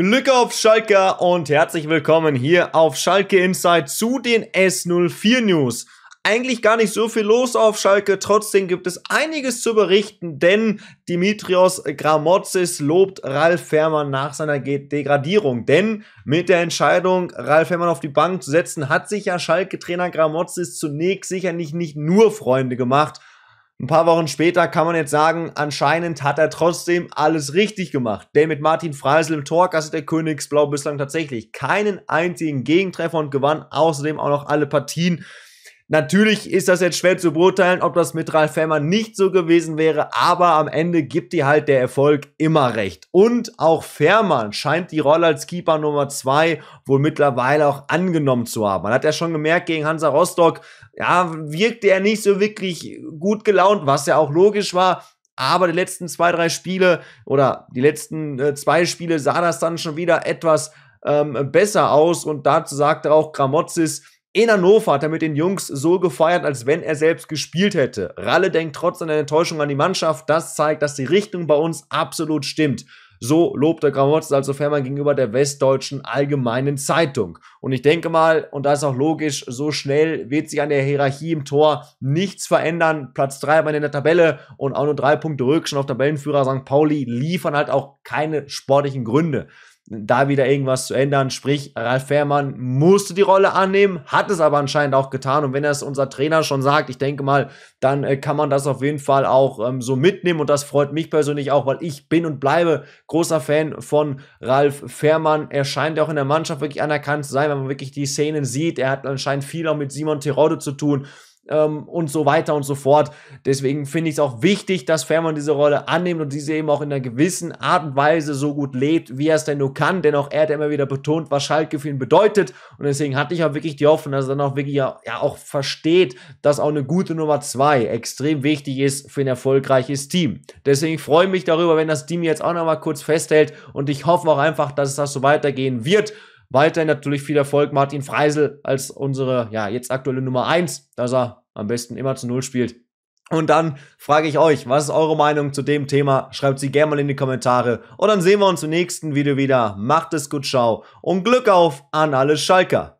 Glück auf Schalke und herzlich willkommen hier auf Schalke Inside zu den S04 News. Eigentlich gar nicht so viel los auf Schalke, trotzdem gibt es einiges zu berichten, denn Dimitrios Gramotzis lobt Ralf Fährmann nach seiner Degradierung. Denn mit der Entscheidung, Ralf Fährmann auf die Bank zu setzen, hat sich ja Schalke-Trainer Gramotzis zunächst sicherlich nicht nur Freunde gemacht. Ein paar Wochen später kann man jetzt sagen, anscheinend hat er trotzdem alles richtig gemacht. Denn mit Martin Freisel im Tor kassiert der Königsblau bislang tatsächlich keinen einzigen Gegentreffer und gewann außerdem auch noch alle Partien Natürlich ist das jetzt schwer zu beurteilen, ob das mit Ralf Fährmann nicht so gewesen wäre, aber am Ende gibt dir halt der Erfolg immer recht. Und auch Fährmann scheint die Rolle als Keeper Nummer zwei wohl mittlerweile auch angenommen zu haben. Man hat ja schon gemerkt, gegen Hansa Rostock, ja, wirkte er nicht so wirklich gut gelaunt, was ja auch logisch war. Aber die letzten zwei, drei Spiele oder die letzten äh, zwei Spiele sah das dann schon wieder etwas ähm, besser aus. Und dazu sagte auch Gramozis, in Hannover hat er mit den Jungs so gefeiert, als wenn er selbst gespielt hätte. Ralle denkt trotz seiner Enttäuschung an die Mannschaft. Das zeigt, dass die Richtung bei uns absolut stimmt. So lobte Gramotz also Fährmann gegenüber der Westdeutschen Allgemeinen Zeitung. Und ich denke mal, und da ist auch logisch, so schnell wird sich an der Hierarchie im Tor nichts verändern. Platz 3 wir in der Tabelle und auch nur drei Punkte rück schon auf Tabellenführer St. Pauli liefern halt auch keine sportlichen Gründe da wieder irgendwas zu ändern. Sprich, Ralf Fährmann musste die Rolle annehmen, hat es aber anscheinend auch getan. Und wenn das unser Trainer schon sagt, ich denke mal, dann äh, kann man das auf jeden Fall auch ähm, so mitnehmen. Und das freut mich persönlich auch, weil ich bin und bleibe großer Fan von Ralf Fährmann. Er scheint auch in der Mannschaft wirklich anerkannt zu sein, wenn man wirklich die Szenen sieht. Er hat anscheinend viel auch mit Simon Terodde zu tun ähm, und so weiter und so fort. Deswegen finde ich es auch wichtig, dass Fährmann diese Rolle annimmt und diese eben auch in einer gewissen Art und Weise so gut lebt, wie er es denn nur kann. Denn auch er hat immer wieder betont, was Schalke für ihn bedeutet. Und deswegen hatte ich auch wirklich die Hoffnung, dass er dann auch wirklich ja, ja auch versteht, dass auch eine gute Nummer zwei extrem wichtig ist für ein erfolgreiches Team. Deswegen freue ich mich darüber, wenn das Team jetzt auch nochmal kurz festhält. Und ich hoffe auch einfach, dass es das so weitergehen wird. Weiterhin natürlich viel Erfolg Martin Freisel als unsere, ja, jetzt aktuelle Nummer 1, dass er am besten immer zu Null spielt. Und dann frage ich euch, was ist eure Meinung zu dem Thema? Schreibt sie gerne mal in die Kommentare. Und dann sehen wir uns im nächsten Video wieder. Macht es gut, ciao und Glück auf an alle Schalker.